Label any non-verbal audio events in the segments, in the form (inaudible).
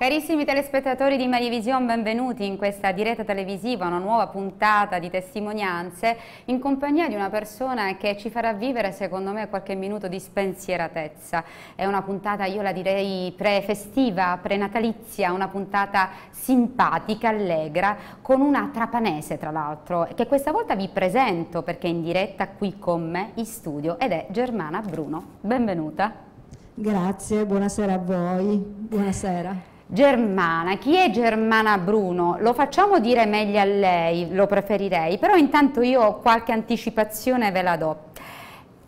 Carissimi telespettatori di Maria Vision, benvenuti in questa diretta televisiva, una nuova puntata di testimonianze in compagnia di una persona che ci farà vivere secondo me qualche minuto di spensieratezza. È una puntata, io la direi pre-festiva, pre-natalizia, una puntata simpatica, allegra, con una trapanese tra l'altro, che questa volta vi presento perché è in diretta qui con me in studio ed è Germana Bruno. Benvenuta. Grazie, buonasera a voi, buonasera. Germana, chi è Germana Bruno? Lo facciamo dire meglio a lei, lo preferirei, però intanto io qualche anticipazione ve la do.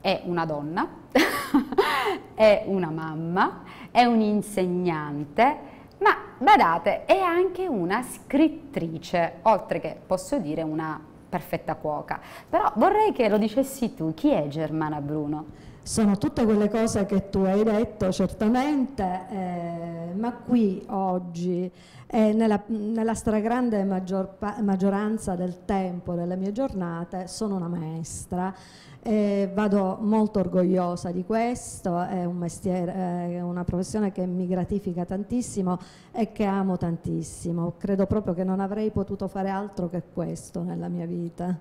È una donna, (laughs) è una mamma, è un'insegnante, ma badate, è anche una scrittrice, oltre che posso dire una perfetta cuoca. Però vorrei che lo dicessi tu, chi è Germana Bruno? sono tutte quelle cose che tu hai detto certamente, eh, ma qui oggi, eh, nella, nella, stragrande maggior, maggioranza del tempo delle mie giornate, sono una maestra. Eh, vado molto orgogliosa di questo, è, un mestiere, eh, è una professione che mi gratifica tantissimo e che amo tantissimo. Credo proprio che non avrei potuto fare altro che questo nella mia vita.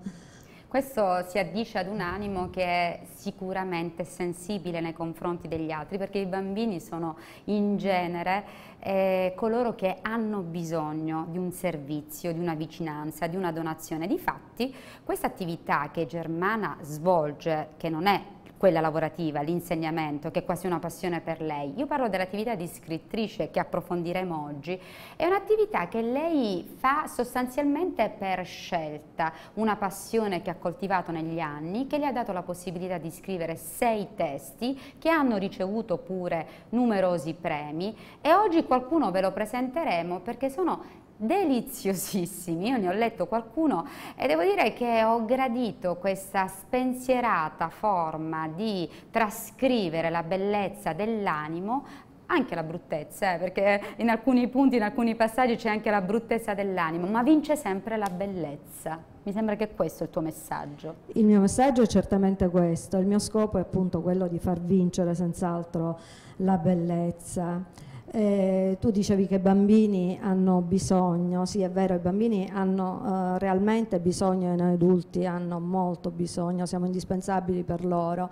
Questo si addice ad un animo che è sicuramente sensibile nei confronti degli altri, perché i bambini sono in genere eh, coloro che hanno bisogno di un servizio, di una vicinanza, di una donazione. Difatti, questa attività che Germana svolge, che non è quella lavorativa, l'insegnamento, che è quasi una passione per lei. Io parlo dell'attività di scrittrice che approfondiremo oggi, è un'attività che lei fa sostanzialmente per scelta, una passione che ha coltivato negli anni, che le ha dato la possibilità di scrivere sei testi, che hanno ricevuto pure numerosi premi e oggi qualcuno ve lo presenteremo perché sono deliziosissimi, io ne ho letto qualcuno e devo dire che ho gradito questa spensierata forma di trascrivere la bellezza dell'animo anche la bruttezza, eh, perché in alcuni punti, in alcuni passaggi c'è anche la bruttezza dell'animo, ma vince sempre la bellezza. Mi sembra che questo è il tuo messaggio. Il mio messaggio è certamente questo, il mio scopo è appunto quello di far vincere senz'altro la bellezza. Eh, tu dicevi che i bambini hanno bisogno, sì è vero, i bambini hanno eh, realmente bisogno e noi adulti hanno molto bisogno, siamo indispensabili per loro.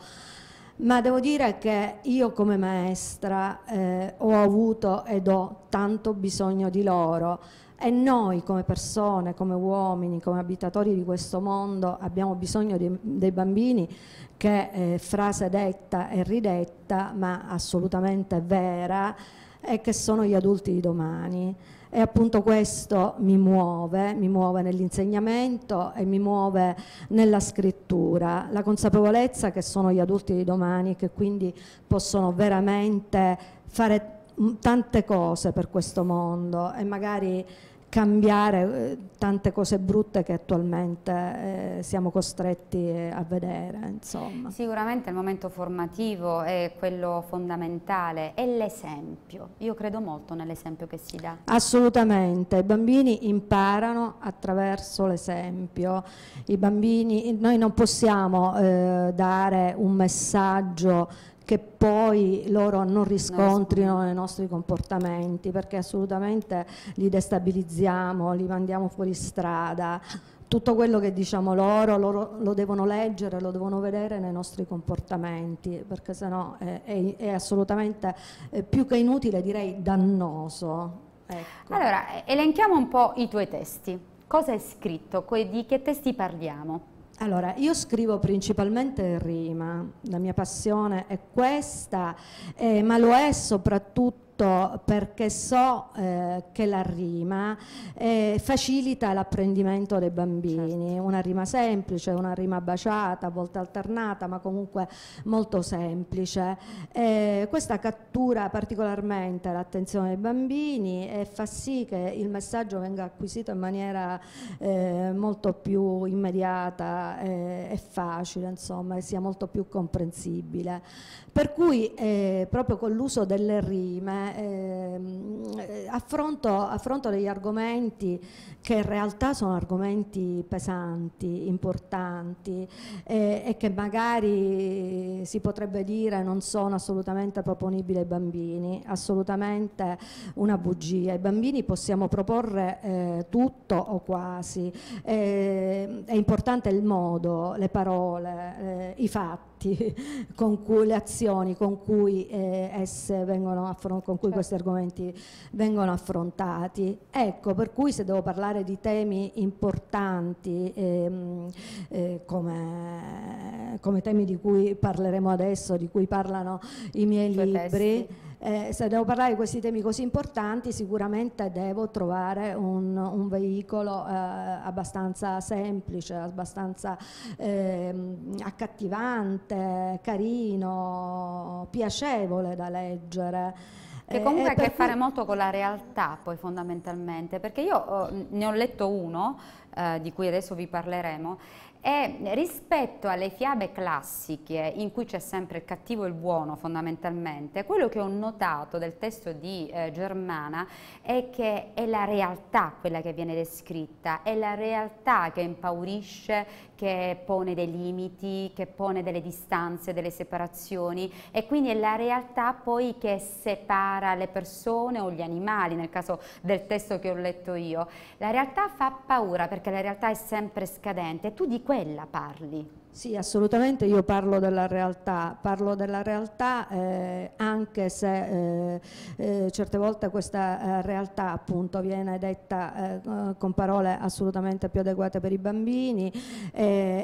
Ma devo dire che io come maestra eh, ho avuto ed ho tanto bisogno di loro e noi come persone, come uomini, come abitatori di questo mondo abbiamo bisogno di, dei bambini che eh, frase detta e ridetta ma assolutamente vera e che sono gli adulti di domani. E appunto questo mi muove, mi muove nell'insegnamento e mi muove nella scrittura, la consapevolezza che sono gli adulti di domani che quindi possono veramente fare tante cose per questo mondo e magari cambiare eh, tante cose brutte che attualmente eh, siamo costretti eh, a vedere. Insomma. Sicuramente il momento formativo è quello fondamentale, è l'esempio. Io credo molto nell'esempio che si dà. Assolutamente, i bambini imparano attraverso l'esempio. noi non possiamo eh, dare un messaggio che poi loro non riscontrino i nostri comportamenti perché assolutamente li destabilizziamo, li mandiamo fuori strada. Tutto quello che diciamo loro, loro lo devono leggere, lo devono vedere nei nostri comportamenti, perché sennò è, è, è assolutamente è eh, più che inutile, direi dannoso. Ecco. Allora, elenchiamo un po' i tuoi testi. Cosa è scritto? Di che testi parliamo? Allora, io scrivo principalmente rima, la mia passione è questa, eh, ma lo è soprattutto soprattutto perché so eh, che la rima eh, facilita l'apprendimento dei bambini, certo. una rima semplice, una rima baciata, a volte alternata, ma comunque molto semplice. Eh, questa cattura particolarmente l'attenzione dei bambini e fa sì che il messaggio venga acquisito in maniera eh, molto più immediata eh, e facile, insomma, e sia molto più comprensibile. Per cui eh, proprio con l'uso delle rime eh, affronto, affronto, degli argomenti che in realtà sono argomenti pesanti, importanti eh, e che magari si potrebbe dire non sono assolutamente proponibili ai bambini, assolutamente una bugia. Ai bambini possiamo proporre eh, tutto o quasi, ehm, è importante il modo, le parole, eh, i fatti fatti (laughs) con cui le azioni con cui, eh, con cui certo. questi argomenti vengono affrontati. Ecco, per cui se devo parlare di temi importanti ehm, eh, come, come, temi di cui parleremo adesso, di cui parlano i miei libri, eh, se devo parlare di questi temi così importanti sicuramente devo trovare un, un veicolo eh, abbastanza semplice, abbastanza eh, accattivante, carino, piacevole da leggere. Che comunque eh, ha a che fare molto con la realtà poi fondamentalmente, perché io oh, ne ho letto uno, eh, di cui adesso vi parleremo, e rispetto alle fiabe classiche, in cui c'è sempre il cattivo e il buono fondamentalmente, quello che ho notato del testo di eh, Germana è che è la realtà quella che viene descritta, è la realtà che impaurisce, che pone dei limiti, che pone delle distanze, delle separazioni e quindi è la realtà poi che separa le persone o gli animali, nel caso del testo che ho letto io. La realtà fa paura perché la realtà è sempre scadente tu di quella parli. Sì, assolutamente, io parlo della realtà, parlo della realtà eh, anche se eh, eh, certe volte questa eh, realtà appunto viene detta eh, eh, con parole assolutamente più adeguate per i bambini,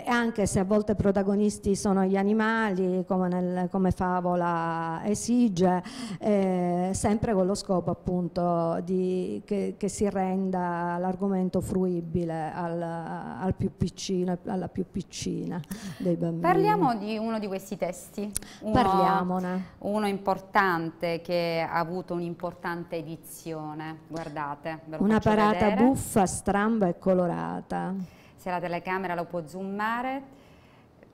anche se a volte protagonisti sono gli animali, come, nel, come favola esige, sempre con lo scopo appunto di, che, che, si renda l'argomento fruibile al, al più piccino, alla più piccina dei bambini. Parliamo di uno di questi testi. Uno, Parliamone. Uno importante che ha avuto un'importante edizione. Guardate, Una parata vedere. buffa, stramba e colorata. Se la telecamera lo può zoomare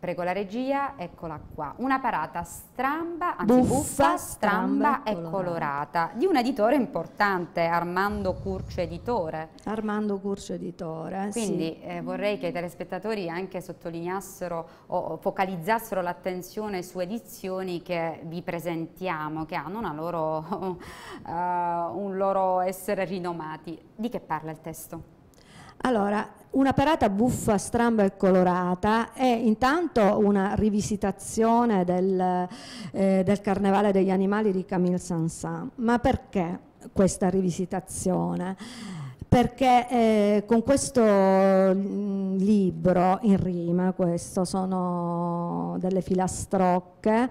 Prego la regia, eccola qua. Una parata stramba, anzi buffa, buffa stramba, stramba e colorata. colorata. di un editore importante, Armando Curcio Editore. Armando Curcio Editore, Quindi sì. eh, vorrei che i telespettatori anche sottolineassero o focalizzassero l'attenzione su edizioni che vi presentiamo, che hanno loro, uh, (laughs) un loro essere rinomati. Di che parla il testo? Allora, una parata buffa, stramba e colorata è intanto una rivisitazione del, eh, del Carnevale degli Animali di Camille saint Sansan. Ma perché questa rivisitazione? perché eh, con questo mm, libro in rima, questo sono delle filastrocche,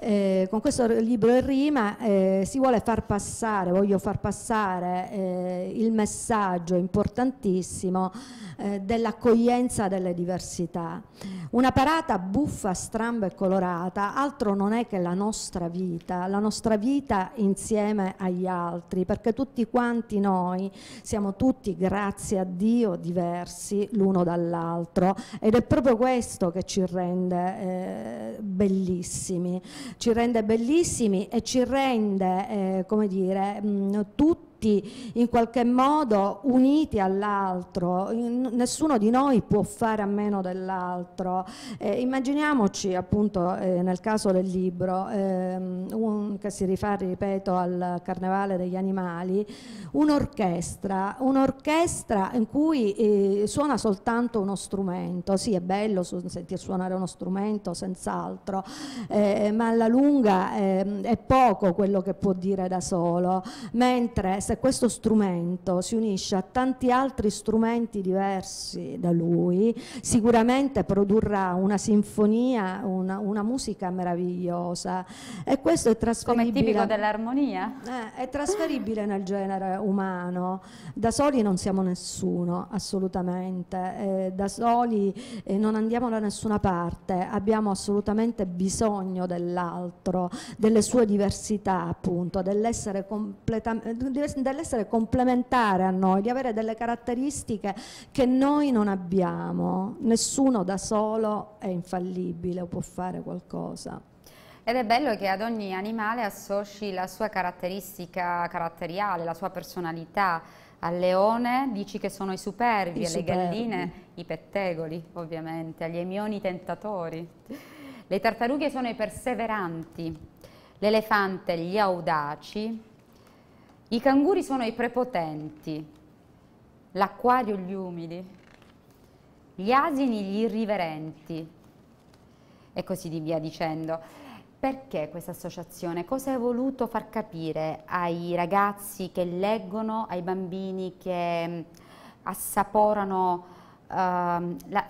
eh, con questo libro in rima eh, si vuole far passare, voglio far passare eh, il messaggio importantissimo eh, dell'accoglienza delle diversità. Una parata buffa, stramba e colorata, altro non è che la nostra vita, la nostra vita insieme agli altri, perché tutti quanti noi siamo tutti, grazie a Dio, diversi l'uno dall'altro ed è proprio questo che ci rende eh, bellissimi, ci rende bellissimi e ci rende, eh, come dire, mh, mm, tutti tutti in qualche modo uniti all'altro, nessuno di noi può fare a meno dell'altro. Eh, immaginiamoci appunto eh, nel caso del libro, ehm, un, che si rifà, ripeto, al Carnevale degli Animali, un'orchestra, un'orchestra in cui eh, suona soltanto uno strumento, sì è bello su sentir suonare uno strumento senz'altro, eh, ma alla lunga ehm, è poco quello che può dire da solo, mentre se e questo strumento si unisce a tanti altri strumenti diversi da lui, sicuramente produrrà una sinfonia, una, una musica meravigliosa e questo è trasferibile... Come tipico dell'armonia? Eh, è trasferibile nel genere umano, da soli non siamo nessuno, assolutamente, eh, da soli eh, non andiamo da nessuna parte, abbiamo assolutamente bisogno dell'altro, delle sue diversità appunto, dell'essere completamente dell'essere complementare a noi, di avere delle caratteristiche che noi non abbiamo. Nessuno da solo è infallibile o può fare qualcosa. Ed è bello che ad ogni animale associ la sua caratteristica caratteriale, la sua personalità. Al leone dici che sono i superbi, I alle superbi. galline i pettegoli ovviamente, agli emioni i tentatori. Le tartarughe sono i perseveranti, l'elefante gli audaci, i canguri sono i prepotenti, l'acquario gli umili, gli asini gli irriverenti e così di via dicendo. Perché questa associazione? Cosa hai voluto far capire ai ragazzi che leggono, ai bambini che assaporano eh, la,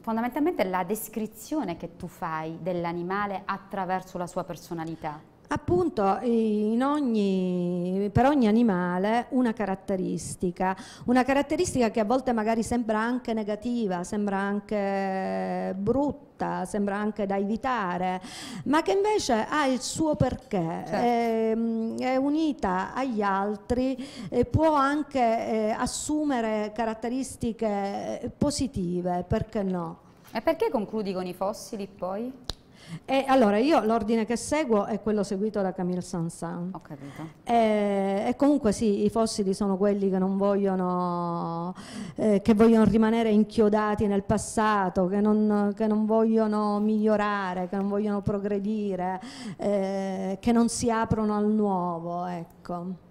fondamentalmente la descrizione che tu fai dell'animale attraverso la sua personalità? Appunto, ogni, per ogni animale una caratteristica, una caratteristica che a volte magari sembra anche negativa, sembra anche brutta, sembra anche da evitare, ma che invece ha il suo perché, certo. è, ehm, è, unita agli altri, può anche eh, assumere caratteristiche eh, positive, perché no? E perché concludi con i fossili poi? E allora io l'ordine che seguo è quello seguito da Camille Sansan. Ho capito. E, e, comunque sì, i fossili sono quelli che non vogliono, eh, che vogliono rimanere inchiodati nel passato, che non, che non, vogliono migliorare, che non vogliono progredire, eh, che non si aprono al nuovo, ecco.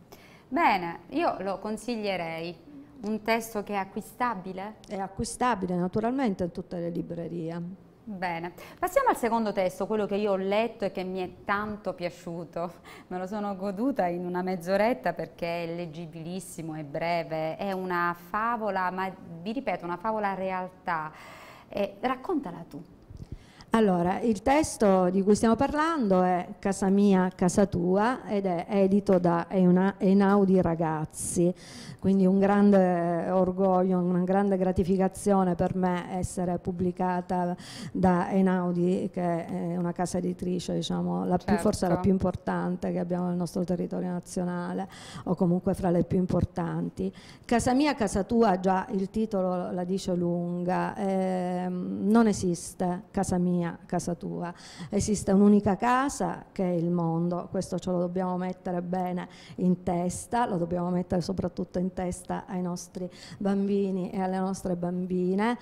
Bene, io lo consiglierei. Un testo che è acquistabile? È acquistabile naturalmente in tutte le librerie. Bene, passiamo al secondo testo, quello che io ho letto e che mi è tanto piaciuto. (laughs) Me lo sono goduta in una mezz'oretta perché è leggibilissimo, è breve, è una favola, ma vi ripeto, una favola realtà. Eh, raccontala tu. Allora, il testo di cui stiamo parlando è Casa mia, casa tua ed è edito da Einaudi Ragazzi, quindi un grande orgoglio, una grande gratificazione per me essere pubblicata da Einaudi che è una casa editrice, diciamo, la certo. più, forse la più importante che abbiamo nel nostro territorio nazionale o comunque fra le più importanti. Casa mia, casa tua, già il titolo la dice lunga, eh, non esiste casa mia mia, casa tua. Esiste un'unica casa che è il mondo, questo ce lo dobbiamo mettere bene in testa, lo dobbiamo mettere soprattutto in testa ai nostri bambini e alle nostre bambine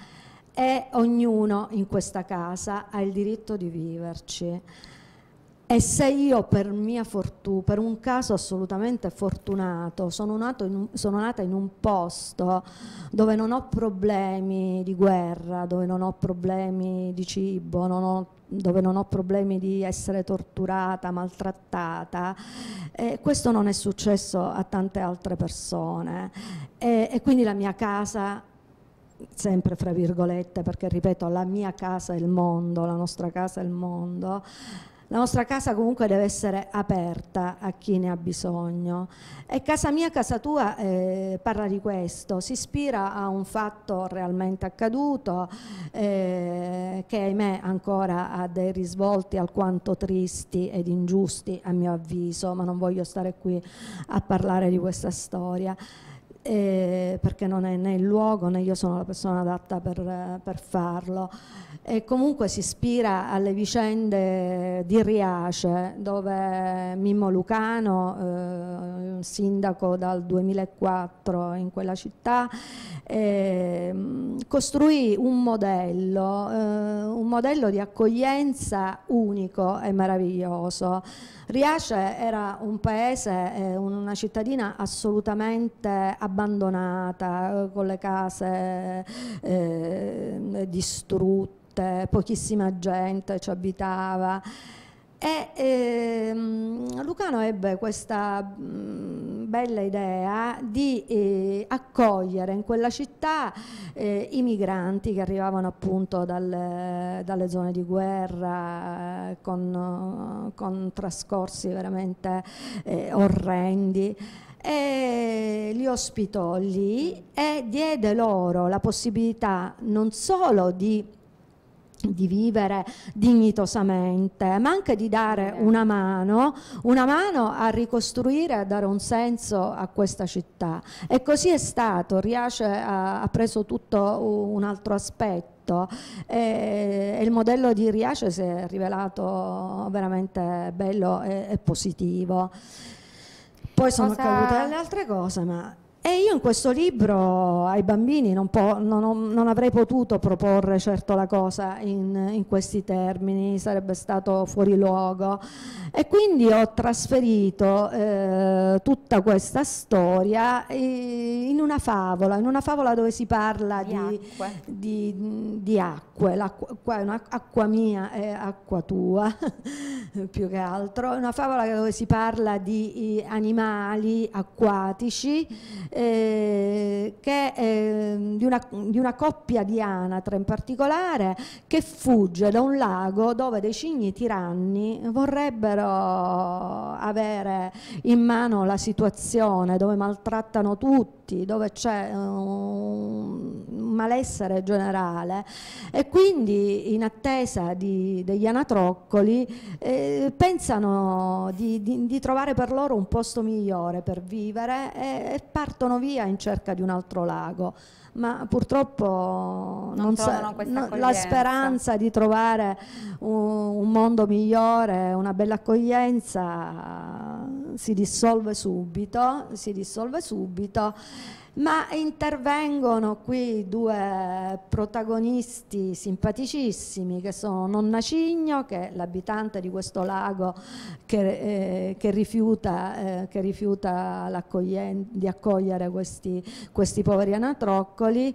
e ognuno in questa casa ha il diritto di viverci. E se io per mia fortuna, per un caso assolutamente fortunato, sono, un, sono, nata in un posto dove non ho problemi di guerra, dove non ho problemi di cibo, non ho, dove non ho problemi di essere torturata, maltrattata, eh, questo non è successo a tante altre persone. e, e quindi la mia casa sempre fra virgolette, perché ripeto, la mia casa è il mondo, la nostra casa è il mondo, la nostra casa comunque deve essere aperta a chi ne ha bisogno. E Casa mia, casa tua eh, parla di questo, si ispira a un fatto realmente accaduto eh, che ahimè ancora ha dei risvolti alquanto tristi ed ingiusti a mio avviso, ma non voglio stare qui a parlare di questa storia eh, perché non è né il luogo né io sono la persona adatta per, per farlo. E comunque si ispira alle vicende di Riace, dove Mimmo Lucano, eh, sindaco dal 2004 in quella città, eh, costruì un modello, eh, un modello di accoglienza unico e meraviglioso. Riace era un paese, eh, una cittadina assolutamente abbandonata, eh, con le case eh, distrutte, pochissima gente ci abitava. E ehm, Lucano ebbe questa mh, bella idea di eh, accogliere in quella città eh, i migranti che arrivavano appunto dal, dalle zone di guerra con, con, trascorsi veramente eh, orrendi e li ospitò lì e diede loro la possibilità non solo di di vivere dignitosamente, ma anche di dare una mano, una mano a ricostruire, a dare un senso a questa città. E così è stato, Riace ha, preso tutto un altro aspetto. E, il modello di Riace si è rivelato veramente bello e, positivo. Poi sono Cosa... accadute le altre cose, ma e io in questo libro ai bambini non, po, non, non avrei potuto proporre certo la cosa in, in, questi termini, sarebbe stato fuori luogo. E quindi ho trasferito eh, tutta questa storia eh, in una favola, in una favola dove si parla di, di acque, di, di acque. l'acqua è un'acqua mia e acqua tua, (laughs) più che altro, è una favola dove si parla di eh, animali acquatici, eh, che, eh, di, una, di, una, coppia di anatre in particolare che fugge da un lago dove dei cigni tiranni vorrebbero avere in mano la situazione, dove maltrattano tutti, dove c'è eh, un malessere generale e quindi in attesa di, degli anatroccoli eh, pensano di, di, di trovare per loro un posto migliore per vivere e, e partono portano via in cerca di un altro lago, ma purtroppo non non sa, no, la speranza di trovare un, un, mondo migliore, una bella accoglienza si dissolve subito, si dissolve subito ma intervengono qui due protagonisti simpaticissimi che sono Nonna Cigno, che è l'abitante di questo lago che, eh, che rifiuta, eh, rifiuta di accogliere questi, questi, poveri anatroccoli,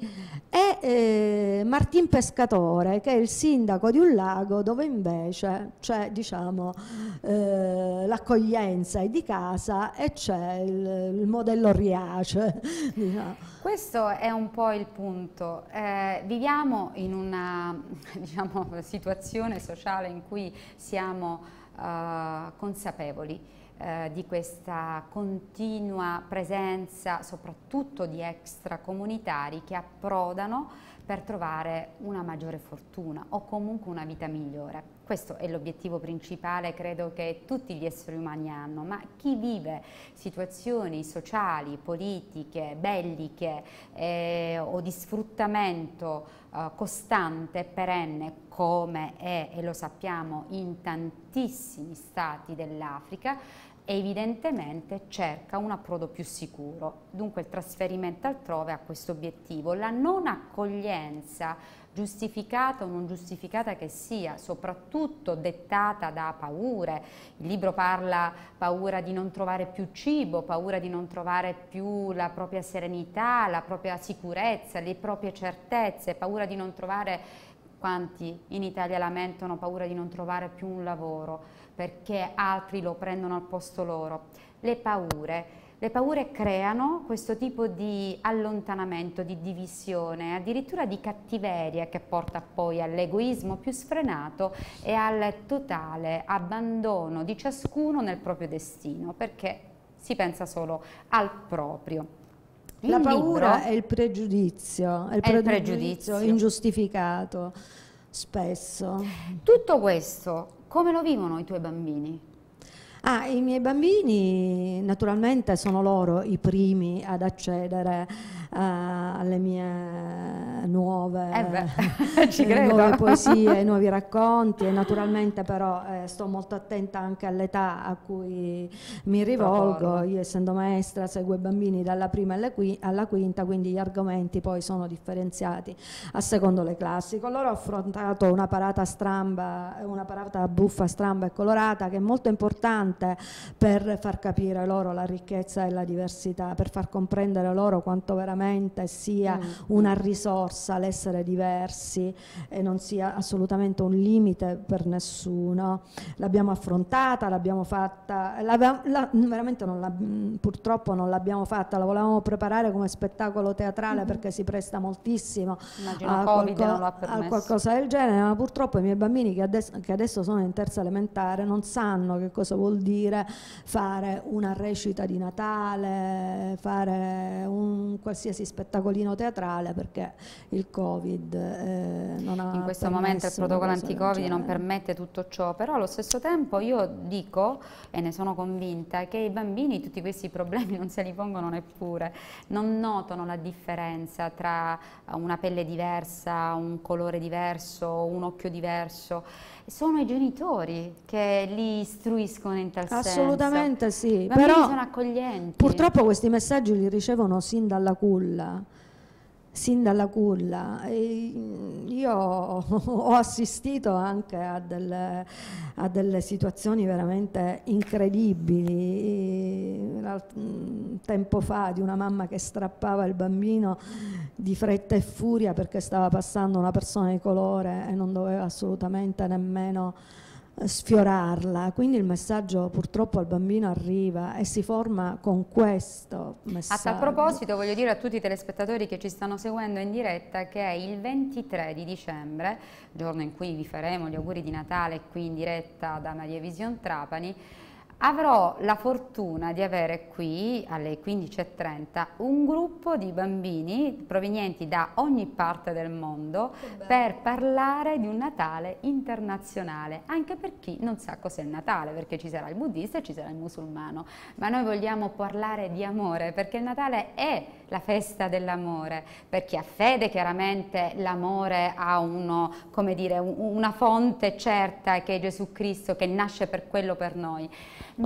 e eh, Martin Pescatore, che è il sindaco di un lago dove invece c'è diciamo, eh, l'accoglienza è di casa e c'è il, il modello Riace. (laughs) diciamo. Questo è un po' il punto. Eh, viviamo in una (laughs) diciamo, situazione sociale in cui siamo eh, consapevoli eh, di questa continua presenza soprattutto di extracomunitari che approdano per trovare una maggiore fortuna o comunque una vita migliore. Questo è l'obiettivo principale, credo che tutti gli esseri umani hanno, ma chi vive situazioni sociali, politiche, belliche eh, o di sfruttamento eh, costante, perenne, come è, e lo sappiamo, in tantissimi stati dell'Africa, evidentemente cerca un approdo più sicuro. Dunque il trasferimento altrove ha questo obiettivo. La non accoglienza, giustificata o non giustificata che sia, soprattutto dettata da paure, il libro parla paura di non trovare più cibo, paura di non trovare più la propria serenità, la propria sicurezza, le proprie certezze, paura di non trovare quanti in Italia lamentano paura di non trovare più un lavoro perché altri lo prendono al posto loro. Le paure. Le paure creano questo tipo di allontanamento, di divisione, addirittura di cattiveria che porta poi all'egoismo più sfrenato e al totale abbandono di ciascuno nel proprio destino, perché si pensa solo al proprio. Il La paura è il pregiudizio, è il, è il pregiudizio ingiustificato spesso. Tutto questo come lo vivono i tuoi bambini? Ah, I miei bambini naturalmente sono loro i primi ad accedere eh, alle mie nuove, eh beh, eh, (laughs) nuove poesie, ai nuovi racconti e naturalmente però eh, sto molto attenta anche all'età a cui mi rivolgo, io essendo maestra seguo i bambini dalla prima alla quinta, quindi gli argomenti poi sono differenziati a secondo le classi. Con loro ho affrontato una parata stramba, una parata buffa, stramba e colorata che è molto importante per far capire loro la ricchezza e la diversità, per far comprendere loro quanto veramente veramente sia mm. una risorsa l'essere diversi e non sia assolutamente un limite per nessuno. L'abbiamo affrontata, l'abbiamo fatta, la, veramente non la, mm, purtroppo non l'abbiamo fatta, la volevamo preparare come spettacolo teatrale mm. perché si presta moltissimo a, qualco, a qualcosa del genere, ma purtroppo i miei bambini che adesso, che adesso sono in terza elementare non sanno che cosa vuol dire fare una recita di Natale, fare un qualsiasi qualsiasi spettacolino teatrale perché il Covid eh, non ha In questo momento il protocollo anti-Covid non permette tutto ciò, però allo stesso tempo io dico, e ne sono convinta, che i bambini tutti questi problemi (laughs) non se li pongono neppure, non notano la differenza tra una pelle diversa, un colore diverso, un occhio diverso sono i genitori che li istruiscono in tal senso. Assolutamente sì. I però sono accoglienti. Purtroppo questi messaggi li ricevono sin dalla culla sin dalla culla. E io ho assistito anche a delle, a delle situazioni veramente incredibili. Tempo fa di una mamma che strappava il bambino di fretta e furia perché stava passando una persona di colore e non doveva assolutamente nemmeno eh, sfiorarla, quindi il messaggio purtroppo al bambino arriva e si forma con questo messaggio. A tal proposito voglio dire a tutti i telespettatori che ci stanno seguendo in diretta che è il 23 di dicembre, giorno in cui vi faremo gli auguri di Natale qui in diretta da Maria Vision Trapani, avrò la fortuna di avere qui alle 15.30 un gruppo di bambini provenienti da ogni parte del mondo per parlare di un Natale internazionale, anche per chi non sa cos'è il Natale, perché ci sarà il buddista e ci sarà il musulmano, ma noi vogliamo parlare di amore, perché il Natale è la festa dell'amore, per chi ha fede chiaramente l'amore ha uno, dire, una fonte certa che è Gesù Cristo che nasce per quello per noi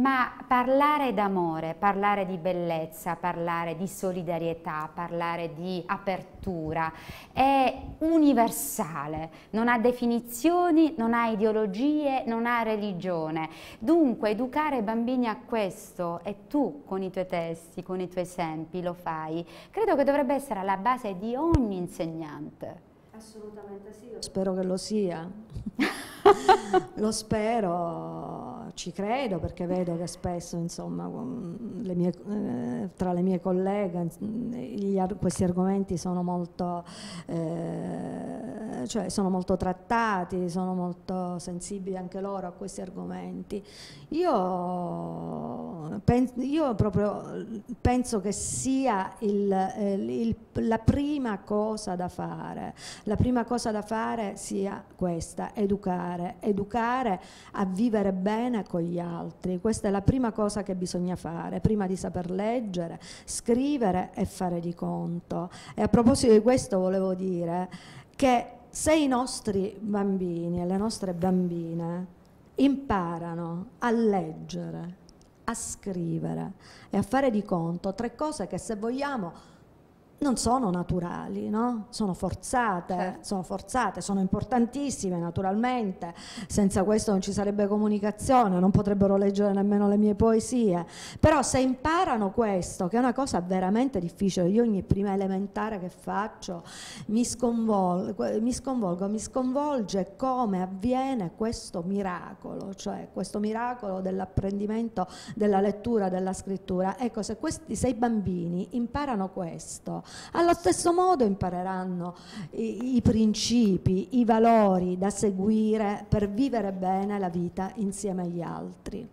ma parlare d'amore, parlare di bellezza, parlare di solidarietà, parlare di apertura è universale, non ha definizioni, non ha ideologie, non ha religione. Dunque educare i bambini a questo e tu con i tuoi testi, con i tuoi esempi lo fai, credo che dovrebbe essere alla base di ogni insegnante. Assolutamente sì, spero che lo sia. (laughs) lo spero ci credo perché vedo che spesso insomma, le mie, eh, tra le mie colleghe ar questi argomenti sono molto, eh, cioè sono molto trattati, sono molto sensibili anche loro a questi argomenti. Io, pen io penso che sia il, eh, il, la prima cosa da fare, la prima cosa da fare sia questa, educare, educare a vivere bene con gli altri, questa è la prima cosa che bisogna fare, prima di saper leggere, scrivere e fare di conto. E a proposito di questo volevo dire che se i nostri bambini e le nostre bambine imparano a leggere, a scrivere e a fare di conto, tre cose che se vogliamo non sono naturali, no? sono, forzate, certo. sono forzate, sono importantissime naturalmente, senza questo non ci sarebbe comunicazione, non potrebbero leggere nemmeno le mie poesie, però se imparano questo, che è una cosa veramente difficile, io ogni prima elementare che faccio mi sconvolgo, mi, sconvolgo, mi sconvolge come avviene questo miracolo, cioè questo miracolo dell'apprendimento della lettura, della scrittura. Ecco, se, questi, sei bambini imparano questo, allo stesso modo impareranno i, i principi, i valori da seguire per vivere bene la vita insieme agli altri.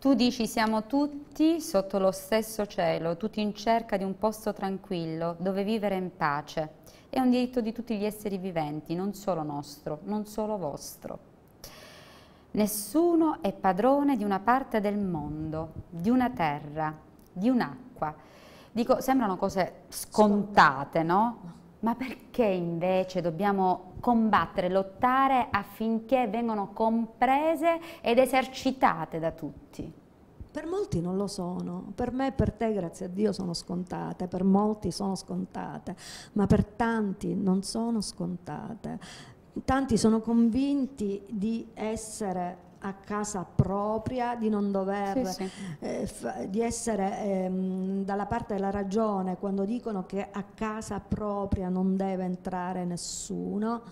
Tu dici siamo tutti sotto lo stesso cielo, tutti in cerca di un posto tranquillo dove vivere in pace. È un diritto di tutti gli esseri viventi, non solo nostro, non solo vostro. Nessuno è padrone di una parte del mondo, di una terra, di un'acqua, Dico, sembrano cose scontate, no? Ma perché invece dobbiamo combattere, lottare affinché vengano comprese ed esercitate da tutti? Per molti non lo sono, per me e per te grazie a Dio sono scontate, per molti sono scontate, ma per tanti non sono scontate. Tanti sono convinti di essere a casa propria, di non dover, sì, sì. Eh, di essere ehm, dalla parte della ragione quando dicono che a casa propria non deve entrare nessuno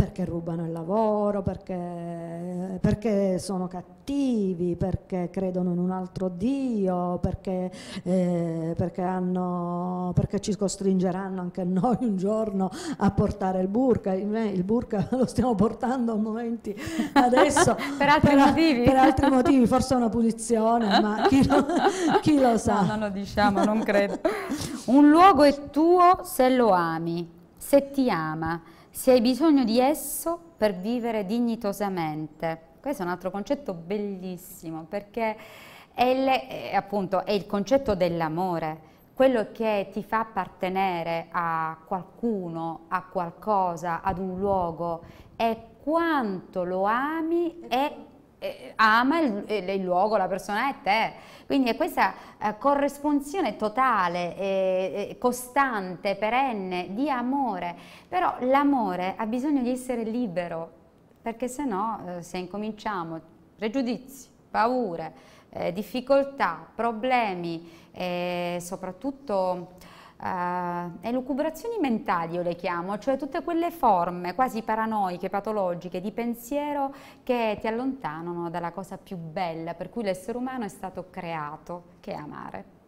perché rubano il lavoro, perché, perché, sono cattivi, perché credono in un altro Dio, perché, eh, perché, hanno, perché, ci costringeranno anche noi un giorno a portare il burka. Il eh, burka (laughs) lo stiamo portando a momenti adesso (laughs) per, altri per, motivi. per altri motivi, forse è una punizione, ma chi lo, (laughs) chi lo sa. No, non lo diciamo, non credo. un luogo è tuo se lo ami, se ti ama se hai bisogno di esso per vivere dignitosamente. Questo è un altro concetto bellissimo perché è, le, eh, appunto, è il concetto dell'amore, quello che ti fa appartenere a qualcuno, a qualcosa, ad un luogo, è quanto lo ami e eh, ama il, il, luogo, la persona è te. Quindi è questa eh, corrisponzione totale, eh, eh, costante, perenne di amore. Però l'amore ha bisogno di essere libero, perché se no eh, se incominciamo pregiudizi, paure, eh, difficoltà, problemi, soprattutto uh, elucubrazioni mentali io le chiamo, cioè tutte quelle forme quasi paranoiche, patologiche di pensiero che ti allontanano dalla cosa più bella per cui l'essere umano è stato creato, che è amare.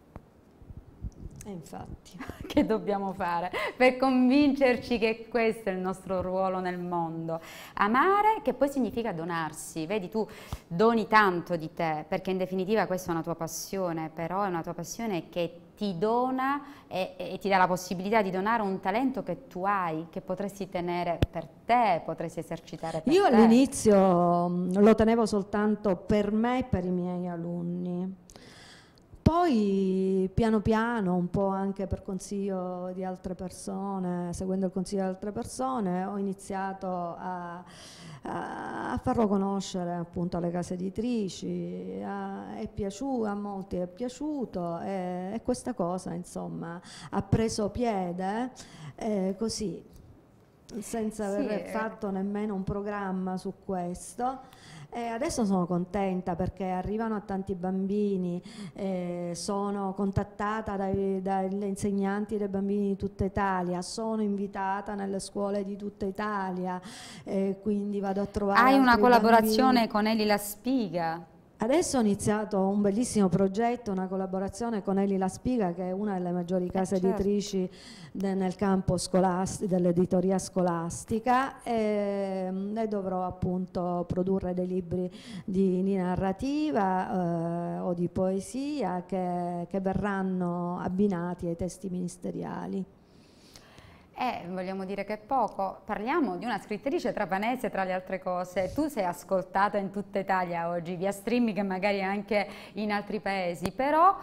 E eh, infatti. (laughs) che dobbiamo fare per convincerci che questo è il nostro ruolo nel mondo. Amare che poi significa donarsi, vedi tu doni tanto di te perché in definitiva questa è una tua passione, però è una tua passione che ti dona e, e, ti dà la possibilità di donare un talento che tu hai, che potresti tenere per te, potresti esercitare per Io te. Io all'inizio mm, lo tenevo soltanto per me e per i miei alunni poi piano piano, un po' anche per consiglio di altre persone, seguendo il consiglio di altre persone, ho iniziato a, a farlo conoscere appunto alle case editrici, a, piaciuto, a molti è piaciuto e, e, questa cosa insomma ha preso piede eh, così, senza sì, aver eh. fatto nemmeno un programma su questo. E adesso sono contenta perché arrivano a tanti bambini, eh, sono contattata dagli da insegnanti dei bambini di tutta Italia, sono invitata nelle scuole di tutta Italia, eh, quindi vado a trovare... Hai una collaborazione bambini. con Eli La Spiga? Adesso ho iniziato un bellissimo progetto, una collaborazione con Eli La Spiga che è una delle maggiori eh, case eh certo. editrici de, nel campo scolastico, dell'editoria scolastica e, ehm, e, dovrò appunto produrre dei libri di, di narrativa eh, o di poesia che, che verranno abbinati ai testi ministeriali. Eh, vogliamo dire che è poco. Parliamo di una scrittrice trapanese, tra le altre cose. Tu sei ascoltata in tutta Italia oggi, via streaming e magari anche in altri paesi, però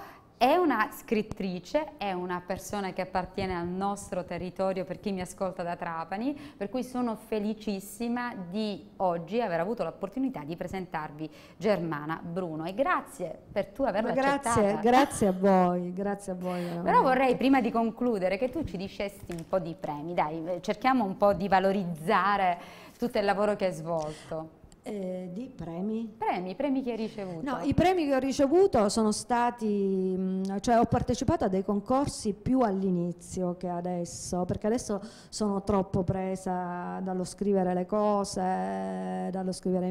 è una scrittrice, è una persona che appartiene al nostro territorio per chi mi ascolta da Trapani, per cui sono felicissima di oggi aver avuto l'opportunità di presentarvi Germana Bruno e grazie per tu averla grazie, accettata. Grazie a voi, grazie a voi. Veramente. Però vorrei prima di concludere che tu ci dicesti un po' di premi, dai, cerchiamo un po' di valorizzare tutto il lavoro che hai svolto. Eh, di premi? Premi, premi che hai ricevuto? No, i premi che ho ricevuto sono stati, mm, cioè ho partecipato a dei concorsi più all'inizio che adesso, perché adesso sono troppo presa dallo scrivere le cose, dallo scrivere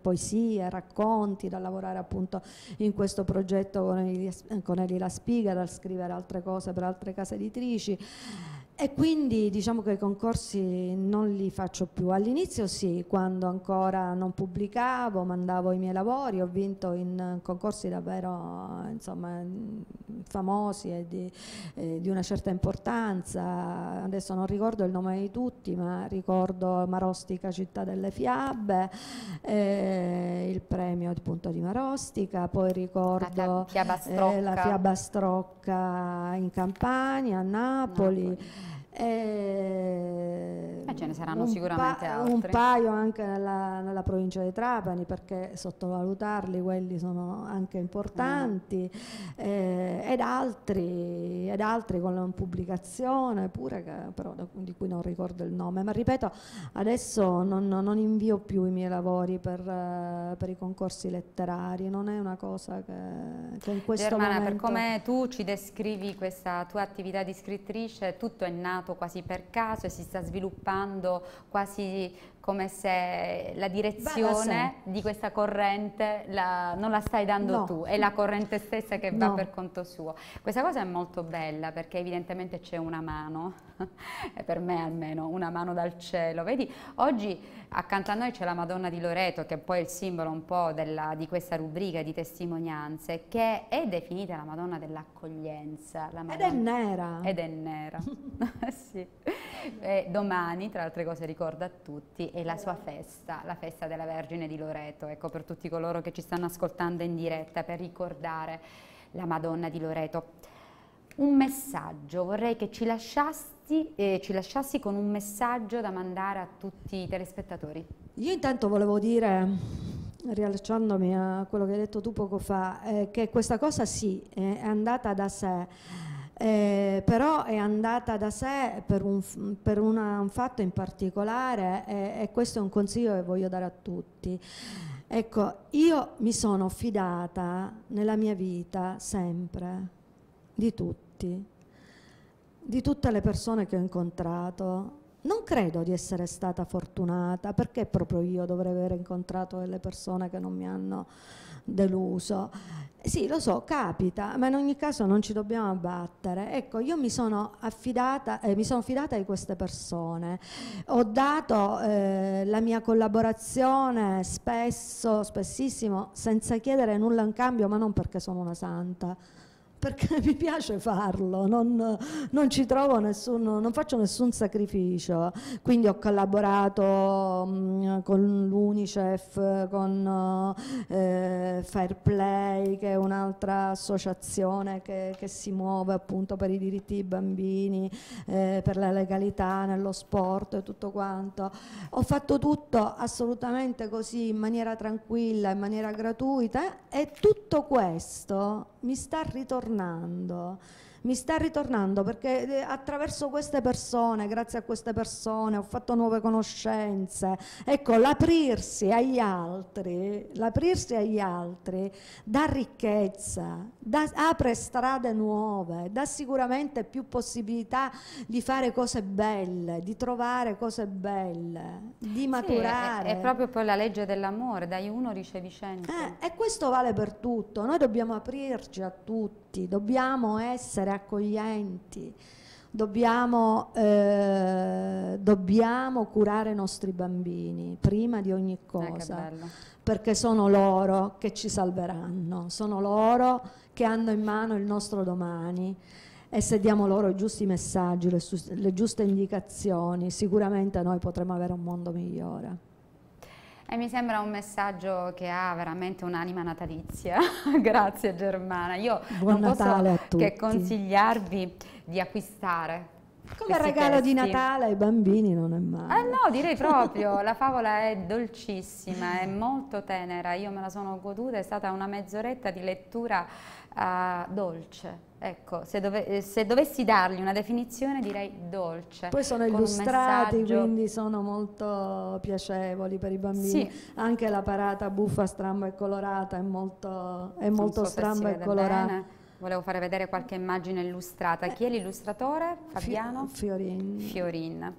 poesie, racconti, da lavorare appunto in questo progetto con Elia, Elila Spiga, dal scrivere altre cose per altre case editrici. E quindi diciamo che i concorsi non li faccio più. All'inizio sì, quando ancora non pubblicavo, mandavo i miei lavori, ho vinto in concorsi davvero insomma, famosi e di, eh, di, una certa importanza. Adesso non ricordo il nome di tutti, ma ricordo Marostica Città delle Fiabe, eh, il premio appunto di Marostica, poi ricordo la Fiabastrocca, eh, la Fiaba in Campania, a Napoli. Napoli. Ehm, eh, ce ne saranno sicuramente altri. Un paio anche nella, nella, provincia di Trapani perché sottovalutarli quelli sono anche importanti eh. ed, altri, ed altri con la pubblicazione pure che, però, di cui non ricordo il nome ma ripeto adesso non, non invio più i miei lavori per, per, i concorsi letterari non è una cosa che, che in questo Germana, momento Germana per come tu ci descrivi questa tua attività di scrittrice tutto è nato nato quasi per caso e si sta sviluppando quasi come se la direzione di questa corrente la, non la stai dando no. tu, è la corrente stessa che no. va per conto suo. Questa cosa è molto bella perché evidentemente c'è una mano (laughs) per me almeno, una mano dal cielo. Vedi, oggi accanto a noi c'è la Madonna di Loreto, che poi è il simbolo un po' della, di questa rubrica di testimonianze, che è definita la Madonna dell'accoglienza. Madonna... Ed è nera. Ed è nera, (laughs) sì. E domani, tra altre cose, ricorda a tutti, è la sua festa, la festa della Vergine di Loreto. Ecco, per tutti coloro che ci stanno ascoltando in diretta, per ricordare la Madonna di Loreto. Un messaggio vorrei che ci lasciaste lasciasti, eh, ci lasciassi con un messaggio da mandare a tutti i telespettatori. Io intanto volevo dire, riallacciandomi a quello che hai detto tu poco fa, eh, che questa cosa sì, è andata da sé. Eh, però è andata da sé per un, per una, un fatto in particolare e, e questo è un consiglio che voglio dare a tutti. Ecco, io mi sono fidata nella mia vita sempre di tutti, di tutte le persone che ho incontrato, non credo di essere stata fortunata, perché proprio io dovrei aver incontrato delle persone che non mi hanno deluso. Sì, lo so, capita, ma in ogni caso non ci dobbiamo abbattere. Ecco, io mi sono affidata, eh, mi sono fidata di queste persone, ho dato eh, la mia collaborazione spesso, spessissimo, senza chiedere nulla in cambio, ma non perché sono una santa, perché (laughs) mi piace farlo, non, non, ci trovo nessun, non faccio nessun sacrificio, quindi ho collaborato mh, mm, con l'Unicef, con eh, Fair Play che è un'altra associazione che, che, si muove appunto per i diritti dei bambini, eh, per la legalità nello sport e tutto quanto, ho fatto tutto assolutamente così in maniera tranquilla, in maniera gratuita e tutto questo mi sta ritornando mi sta ritornando perché eh, attraverso queste persone, grazie a queste persone, ho fatto nuove conoscenze. Ecco, l'aprirsi agli altri, l'aprirsi agli altri dà ricchezza, dà, apre strade nuove, dà sicuramente più possibilità di fare cose belle, di trovare cose belle, di maturare. Sì, è, è, proprio poi la legge dell'amore, dai uno ricevi cento. Eh, e questo vale per tutto, noi dobbiamo aprirci a tutti, dobbiamo essere accoglienti, dobbiamo, eh, dobbiamo curare i nostri bambini prima di ogni eh, cosa. Eh, perché sono loro che ci salveranno, sono loro che hanno in mano il nostro domani e se diamo loro i giusti messaggi, le, le giuste indicazioni, sicuramente noi potremo avere un mondo migliore. E mi sembra un messaggio che ha veramente un'anima natalizia. (laughs) Grazie Germana. Io Buon non Natale posso a tutti. che consigliarvi di acquistare come regalo testi. di Natale ai bambini non è male. Eh no, direi (laughs) proprio, la favola è dolcissima, è molto tenera, io me la sono goduta, è stata una mezz'oretta di lettura uh, dolce. Ecco, se, dove, eh, se, dovessi dargli una definizione direi dolce. Poi sono illustrati, quindi sono molto piacevoli per i bambini. Sì. Anche la parata buffa, stramba e colorata è molto, è molto so stramba e colorata. Bene. Volevo fare vedere qualche immagine illustrata. Eh. Chi è l'illustratore? Fabiano? Fiorin. Fiorin.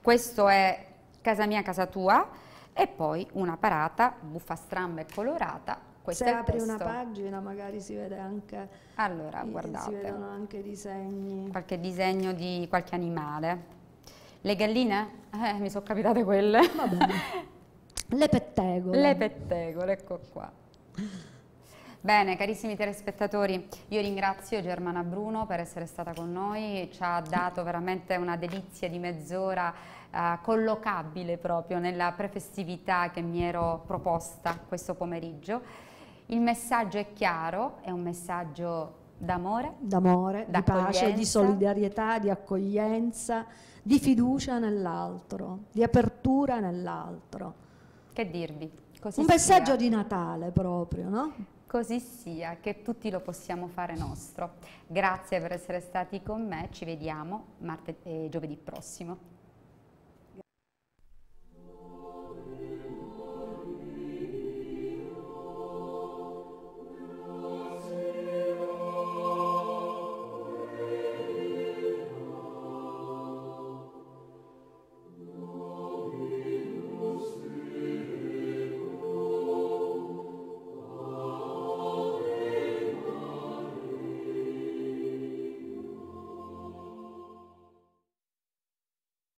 Questo è Casa mia, casa tua e poi una parata buffa, stramba e colorata questo Se apri una pagina magari si vede anche Allora, guardate. Si vedono anche disegni. Qualche disegno di qualche animale. Le galline? Eh, mi sono capitate quelle. (laughs) Le pettegole. Le pettegole, ecco qua. Bene, carissimi telespettatori, io ringrazio Germana Bruno per essere stata con noi, ci ha dato veramente una delizia di mezz'ora eh, collocabile proprio nella prefestività che mi ero proposta questo pomeriggio. Il messaggio è chiaro, è un messaggio d'amore, d'amore di pace, di solidarietà, di accoglienza, di fiducia nell'altro, di apertura nell'altro. Che dirvi? Così un messaggio sia. di Natale proprio, no? Così sia, che tutti lo possiamo fare nostro. Grazie per essere stati con me, ci vediamo martedì, eh, giovedì prossimo.